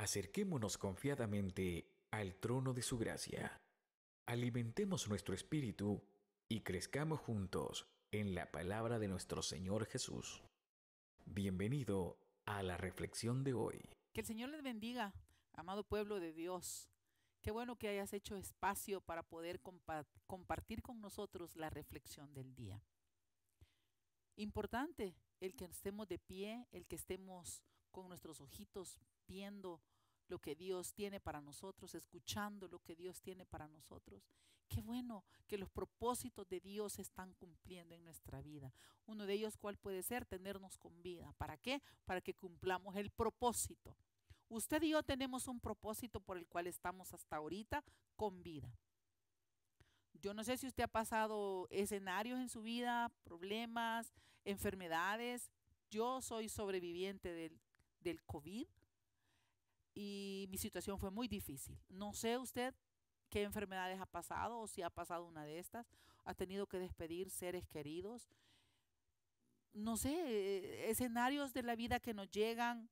acerquémonos confiadamente al trono de su gracia. Alimentemos nuestro espíritu y crezcamos juntos en la palabra de nuestro Señor Jesús. Bienvenido a la reflexión de hoy. Que el Señor les bendiga, amado pueblo de Dios. Qué bueno que hayas hecho espacio para poder compartir con nosotros la reflexión del día. Importante el que estemos de pie, el que estemos con nuestros ojitos viendo lo que Dios tiene para nosotros, escuchando lo que Dios tiene para nosotros. Qué bueno que los propósitos de Dios se están cumpliendo en nuestra vida. Uno de ellos, ¿cuál puede ser? Tenernos con vida. ¿Para qué? Para que cumplamos el propósito. Usted y yo tenemos un propósito por el cual estamos hasta ahorita con vida. Yo no sé si usted ha pasado escenarios en su vida, problemas, enfermedades. Yo soy sobreviviente del del COVID y mi situación fue muy difícil. No sé usted qué enfermedades ha pasado o si ha pasado una de estas. Ha tenido que despedir seres queridos. No sé, eh, escenarios de la vida que nos llegan,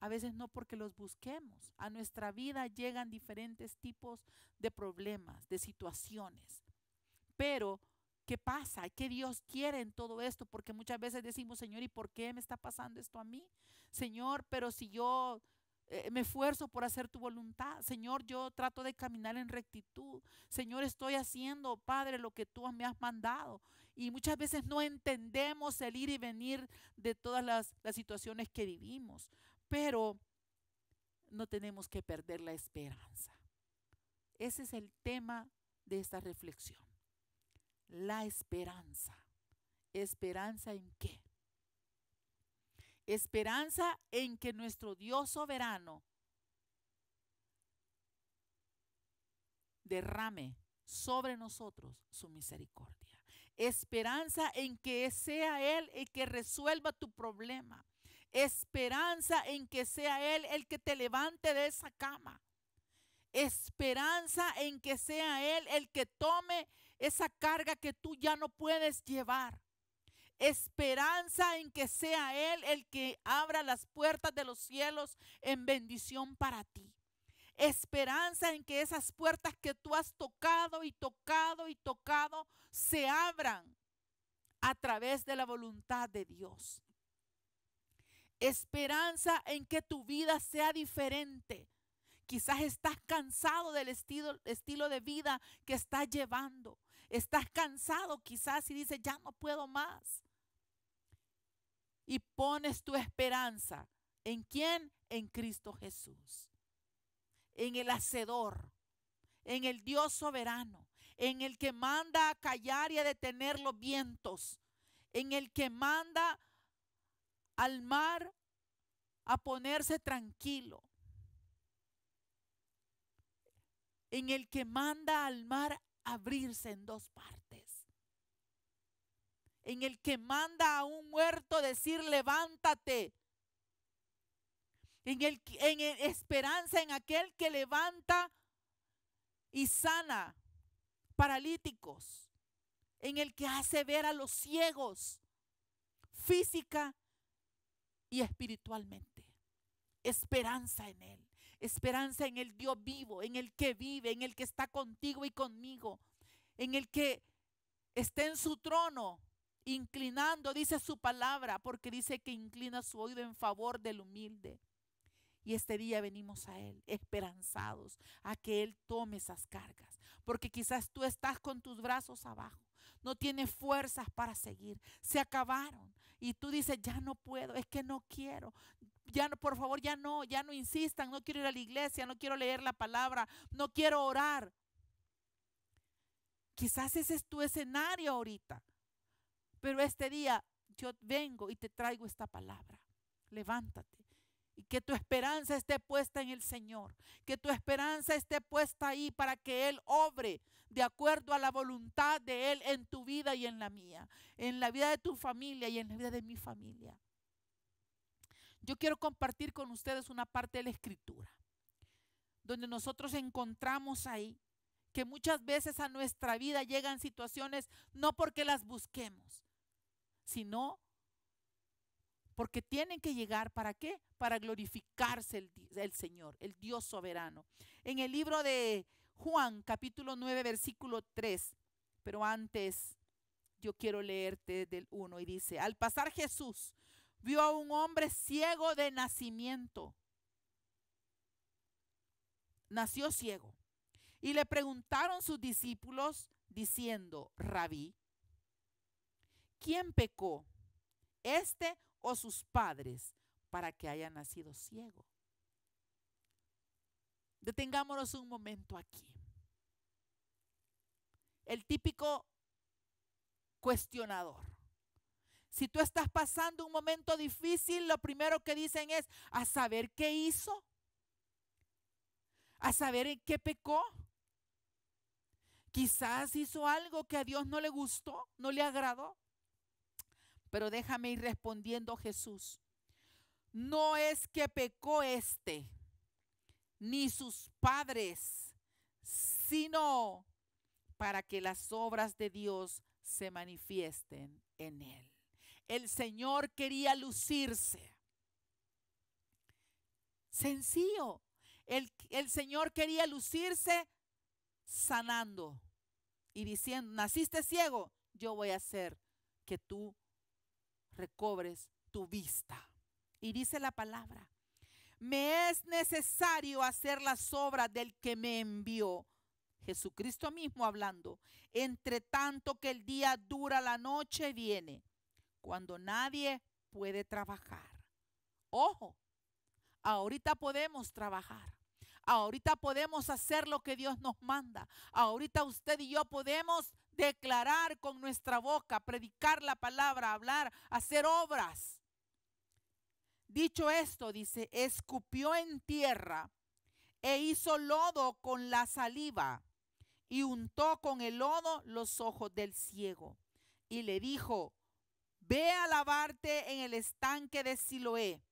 a veces no porque los busquemos. A nuestra vida llegan diferentes tipos de problemas, de situaciones. Pero qué pasa, qué Dios quiere en todo esto, porque muchas veces decimos, Señor, ¿y por qué me está pasando esto a mí? Señor, pero si yo eh, me esfuerzo por hacer tu voluntad, Señor, yo trato de caminar en rectitud, Señor, estoy haciendo, Padre, lo que tú me has mandado. Y muchas veces no entendemos el ir y venir de todas las situaciones que vivimos, pero no tenemos que perder la esperanza. Ese es el tema de esta reflexión la esperanza. ¿Esperanza en qué? Esperanza en que nuestro Dios soberano derrame sobre nosotros su misericordia. Esperanza en que sea Él el que resuelva tu problema. Esperanza en que sea Él el que te levante de esa cama. Esperanza en que sea Él el que tome esa carga que tú ya no puedes llevar. Esperanza en que sea Él el que abra las puertas de los cielos en bendición para ti. Esperanza en que esas puertas que tú has tocado y tocado y tocado se abran a través de la voluntad de Dios. Esperanza en que tu vida sea diferente. Quizás estás cansado del estilo, estilo, de vida que estás llevando. Estás cansado quizás y dices, ya no puedo más. Y pones tu esperanza. ¿En quién? En Cristo Jesús. En el Hacedor. En el Dios soberano. En el que manda a callar y a detener los vientos. En el que manda al mar a ponerse tranquilo. en el que manda al mar abrirse en dos partes. En el que manda a un muerto decir, levántate. En, el, en esperanza en aquel que levanta y sana paralíticos. En el que hace ver a los ciegos física y espiritualmente. Esperanza en Él. Esperanza en el Dios vivo, en el que vive, en el que está contigo y conmigo, en el que está en su trono, inclinando, dice su palabra, porque dice que inclina su oído en favor del humilde. Y este día venimos a Él esperanzados a que Él tome esas cargas, porque quizás tú estás con tus brazos abajo, no tienes fuerzas para seguir, se acabaron y tú dices, ya no puedo, es que no quiero, ya no, por favor, ya no, ya no insistan, no quiero ir a la iglesia, no quiero leer la palabra, no quiero orar. Quizás ese es tu escenario ahorita, pero este día yo vengo y te traigo esta palabra. Levántate y que tu esperanza esté puesta en el Señor, que tu esperanza esté puesta ahí para que Él obre de acuerdo a la voluntad de Él en tu vida y en la mía, en la vida de tu familia y en la vida de mi familia yo quiero compartir con ustedes una parte de la escritura, donde nosotros encontramos ahí que muchas veces a nuestra vida llegan situaciones no porque las busquemos, sino porque tienen que llegar para qué? Para glorificarse el, Señor, el Dios soberano. En el libro de Juan, capítulo 9, versículo 3, pero antes yo quiero leerte del 1 y dice, al pasar Jesús vio a un hombre ciego de nacimiento. Nació ciego. Y le preguntaron sus discípulos diciendo, rabí, ¿quién pecó? ¿Este o sus padres para que haya nacido ciego? Detengámonos un momento aquí. El típico cuestionador. Si tú estás pasando un momento difícil, lo primero que dicen es a saber qué hizo, a saber en qué pecó. Quizás hizo algo que a Dios no le gustó, no le agradó. Pero déjame ir respondiendo Jesús. No es que pecó este, ni sus padres, sino para que las obras de Dios se manifiesten en él. El Señor quería lucirse. Sencillo. El, Señor quería lucirse sanando y diciendo, naciste ciego, yo voy a hacer que tú recobres tu vista. Y dice la palabra, me es necesario hacer las obras del que me envió. Jesucristo mismo hablando, entre tanto que el día dura, la noche viene cuando nadie puede trabajar. Ojo, ahorita podemos trabajar. Ahorita podemos hacer lo que Dios nos manda. Ahorita usted y yo podemos declarar con nuestra boca, predicar la palabra, hablar, hacer obras. Dicho esto, dice, escupió en tierra e hizo lodo con la saliva y untó con el lodo los ojos del ciego. Y le dijo, Ve a lavarte en el estanque de Siloé.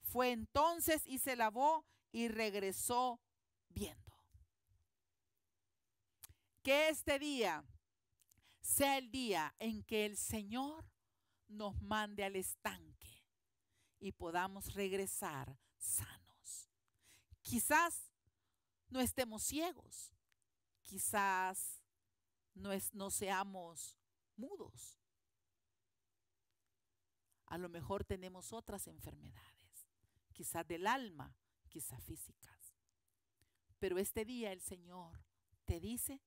Fue entonces y se lavó y regresó viendo. Que este día sea el día en que el Señor nos mande al estanque y podamos regresar sanos. Quizás no estemos ciegos, quizás no, seamos mudos, a lo mejor tenemos otras enfermedades, quizás del alma, quizá físicas. Pero este día el Señor te dice,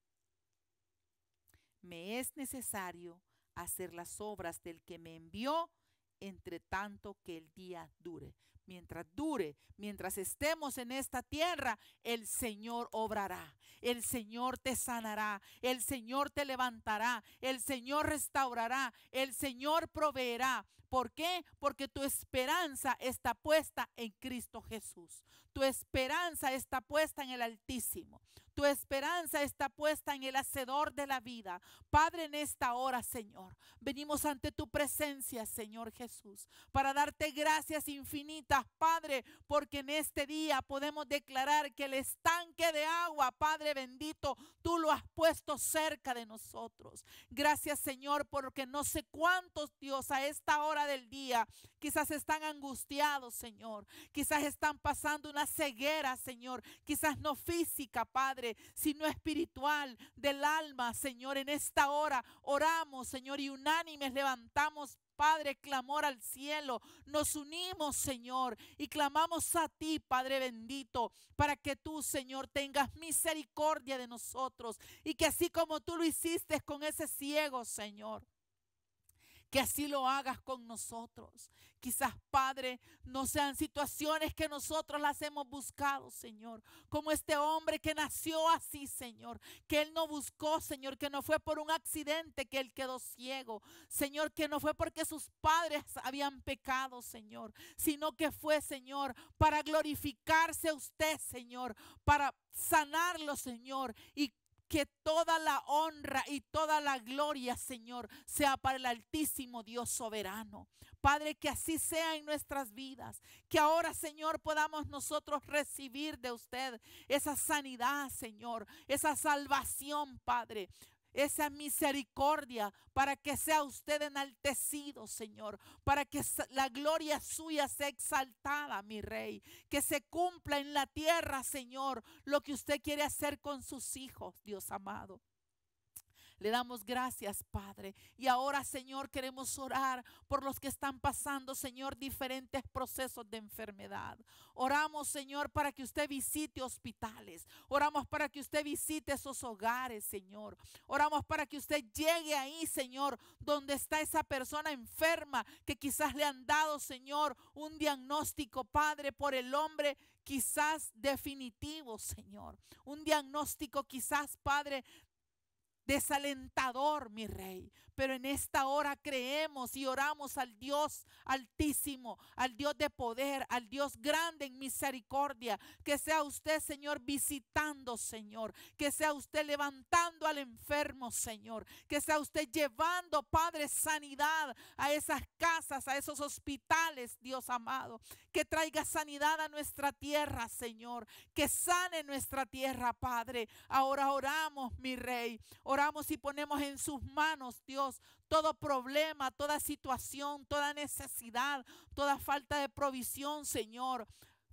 me es necesario hacer las obras del que me envió entre tanto que el día dure. Mientras dure, mientras estemos en esta tierra, el Señor obrará, el Señor te sanará, el Señor te levantará, el Señor restaurará, el Señor proveerá. ¿Por qué? Porque tu esperanza está puesta en Cristo Jesús. Tu esperanza está puesta en el Altísimo. Tu esperanza está puesta en el hacedor de la vida. Padre, en esta hora, Señor, venimos ante tu presencia, Señor Jesús, para darte gracias infinitas, Padre, porque en este día podemos declarar que el estanque de agua, Padre bendito, tú lo has puesto cerca de nosotros. Gracias, Señor, porque no sé cuántos, Dios, a esta hora del día quizás están angustiados, Señor. Quizás están pasando una ceguera, Señor. Quizás no física, Padre sino espiritual del alma, Señor. En esta hora oramos, Señor, y unánimes levantamos Padre, clamor al cielo. Nos unimos, Señor, y clamamos a ti, Padre bendito, para que tú, Señor, tengas misericordia de nosotros y que así como tú lo hiciste con ese ciego, Señor que así lo hagas con nosotros. Quizás, Padre, no sean situaciones que nosotros las hemos buscado, Señor, como este hombre que nació así, Señor, que él no buscó, Señor, que no fue por un accidente que él quedó ciego, Señor, que no fue porque sus padres habían pecado, Señor, sino que fue, Señor, para glorificarse a usted, Señor, para sanarlo, Señor, y que toda la honra y toda la gloria, Señor, sea para el Altísimo Dios soberano. Padre, que así sea en nuestras vidas, que ahora, Señor, podamos nosotros recibir de usted esa sanidad, Señor, esa salvación, Padre esa misericordia para que sea usted enaltecido, Señor, para que la gloria suya sea exaltada, mi Rey, que se cumpla en la tierra, Señor, lo que usted quiere hacer con sus hijos, Dios amado. Le damos gracias, Padre. Y ahora, Señor, queremos orar por los que están pasando, Señor, diferentes procesos de enfermedad. Oramos, Señor, para que usted visite hospitales. Oramos para que usted visite esos hogares, Señor. Oramos para que usted llegue ahí, Señor, donde está esa persona enferma que quizás le han dado, Señor, un diagnóstico, Padre, por el hombre quizás definitivo, Señor. Un diagnóstico quizás, Padre, desalentador, mi rey. Pero en esta hora creemos y oramos al Dios altísimo, al Dios de poder, al Dios grande en misericordia. Que sea usted, Señor, visitando, Señor. Que sea usted levantando al enfermo, Señor. Que sea usted llevando, Padre, sanidad a esas casas, a esos hospitales, Dios amado. Que traiga sanidad a nuestra tierra, Señor. Que sane nuestra tierra, Padre. Ahora oramos, mi Rey. Oramos y ponemos en sus manos, Dios todo problema, toda situación, toda necesidad, toda falta de provisión, Señor.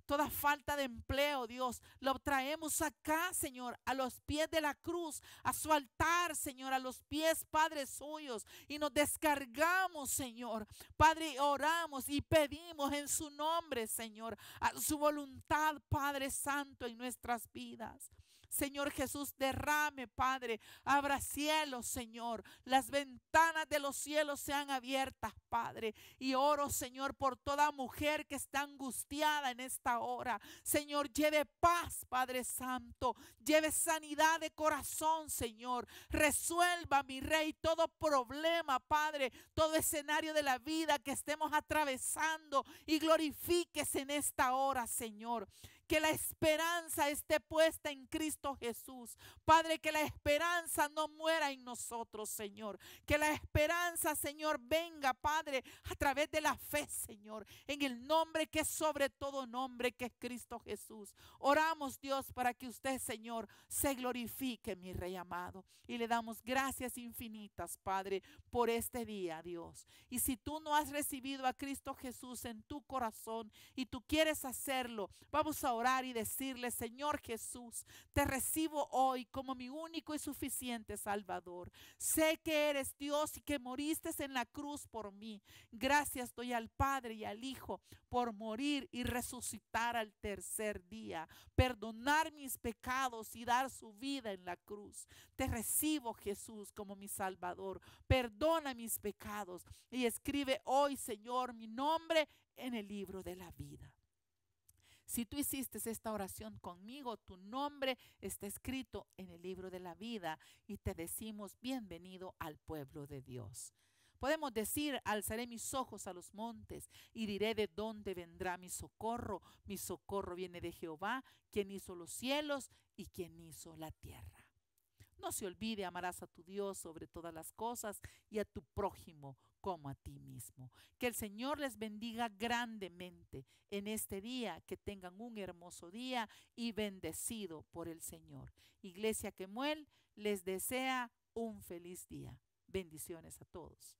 Toda falta de empleo, Dios, lo traemos acá, Señor, a los pies de la cruz, a su altar, Señor, a los pies, Padre suyos, y nos descargamos, Señor. Padre, oramos y pedimos en su nombre, Señor, a su voluntad, Padre Santo, en nuestras vidas. Señor Jesús, derrame, Padre. Abra cielos, Señor. Las ventanas de los cielos sean abiertas, Padre. Y oro, Señor, por toda mujer que está angustiada en esta hora. Señor, lleve paz, Padre Santo. Lleve sanidad de corazón, Señor. Resuelva, mi Rey, todo problema, Padre. Todo escenario de la vida que estemos atravesando. Y glorifíquese en esta hora, Señor que la esperanza esté puesta en Cristo Jesús. Padre, que la esperanza no muera en nosotros, Señor. Que la esperanza, Señor, venga, Padre, a través de la fe, Señor, en el nombre que es sobre todo nombre, que es Cristo Jesús. Oramos, Dios, para que usted, Señor, se glorifique, mi Rey amado. Y le damos gracias infinitas, Padre, por este día, Dios. Y si tú no has recibido a Cristo Jesús en tu corazón y tú quieres hacerlo, vamos a orar orar y decirle, Señor Jesús, te recibo hoy como mi único y suficiente Salvador. Sé que eres Dios y que moriste en la cruz por mí. Gracias doy al Padre y al Hijo por morir y resucitar al tercer día, perdonar mis pecados y dar su vida en la cruz. Te recibo, Jesús, como mi Salvador. Perdona mis pecados y escribe hoy, Señor, mi nombre en el libro de la vida. Si tú hiciste esta oración conmigo, tu nombre está escrito en el libro de la vida y te decimos bienvenido al pueblo de Dios. Podemos decir, alzaré mis ojos a los montes y diré de dónde vendrá mi socorro. Mi socorro viene de Jehová, quien hizo los cielos y quien hizo la tierra. No se olvide, amarás a tu Dios sobre todas las cosas y a tu prójimo como a ti mismo. Que el Señor les bendiga grandemente en este día, que tengan un hermoso día y bendecido por el Señor. Iglesia Quemuel les desea un feliz día. Bendiciones a todos.